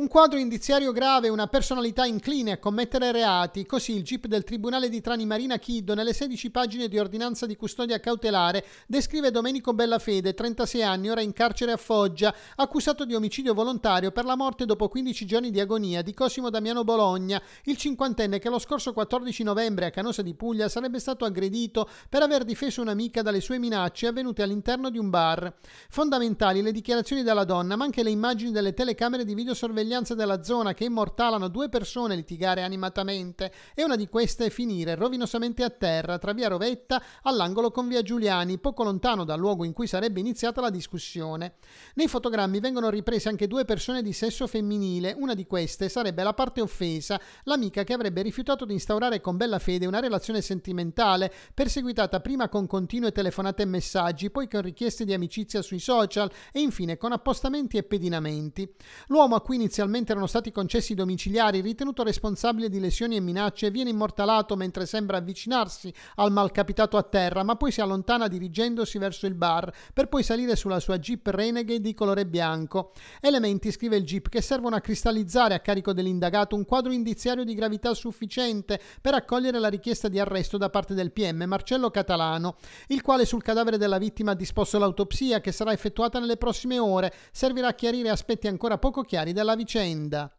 Un quadro indiziario grave, una personalità incline a commettere reati, così il GIP del Tribunale di Trani Marina Chiddo nelle 16 pagine di ordinanza di custodia cautelare descrive Domenico Bellafede, 36 anni, ora in carcere a Foggia, accusato di omicidio volontario per la morte dopo 15 giorni di agonia di Cosimo Damiano Bologna, il cinquantenne che lo scorso 14 novembre a Canosa di Puglia sarebbe stato aggredito per aver difeso un'amica dalle sue minacce avvenute all'interno di un bar. Fondamentali le dichiarazioni della donna, ma anche le immagini delle telecamere di videosorveglianza sorveglianza della zona che immortalano due persone litigare animatamente e una di queste finire rovinosamente a terra tra via Rovetta all'angolo con via Giuliani, poco lontano dal luogo in cui sarebbe iniziata la discussione. Nei fotogrammi vengono riprese anche due persone di sesso femminile, una di queste sarebbe la parte offesa, l'amica che avrebbe rifiutato di instaurare con bella fede una relazione sentimentale, perseguitata prima con continue telefonate e messaggi, poi con richieste di amicizia sui social e infine con appostamenti e pedinamenti. L'uomo a cui inizia inizialmente erano stati concessi domiciliari, ritenuto responsabile di lesioni e minacce, viene immortalato mentre sembra avvicinarsi al malcapitato a terra, ma poi si allontana dirigendosi verso il bar, per poi salire sulla sua Jeep Renegade di colore bianco. Elementi, scrive il Jeep, che servono a cristallizzare a carico dell'indagato un quadro indiziario di gravità sufficiente per accogliere la richiesta di arresto da parte del PM Marcello Catalano, il quale sul cadavere della vittima ha disposto l'autopsia che sarà effettuata nelle prossime ore, servirà a chiarire aspetti ancora poco chiari della vicenda vicenda